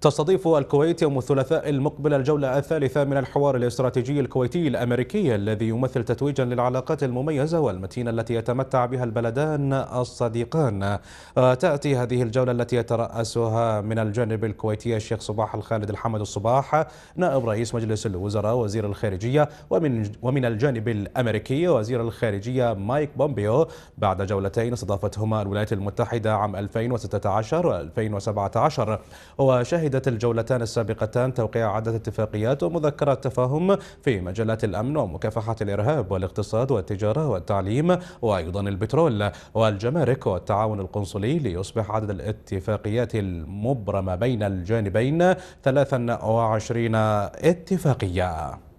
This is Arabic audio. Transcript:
تستضيف الكويت يوم الثلاثاء المقبل الجولة الثالثة من الحوار الاستراتيجي الكويتي الأمريكي الذي يمثل تتويجا للعلاقات المميزة والمتينة التي يتمتع بها البلدان الصديقان آه، تأتي هذه الجولة التي يترأسها من الجانب الكويتي الشيخ صباح الخالد الحمد الصباح نائب رئيس مجلس الوزراء وزير الخارجية ومن ومن الجانب الأمريكي وزير الخارجية مايك بومبيو بعد جولتين استضافتهما الولايات المتحدة عام 2016 و 2017 وشهد شهدت الجولتان السابقتان توقيع عدة اتفاقيات ومذكرات تفاهم في مجالات الأمن ومكافحة الإرهاب والاقتصاد والتجارة والتعليم وأيضا البترول والجمارك والتعاون القنصلي ليصبح عدد الاتفاقيات المبرمة بين الجانبين 23 اتفاقية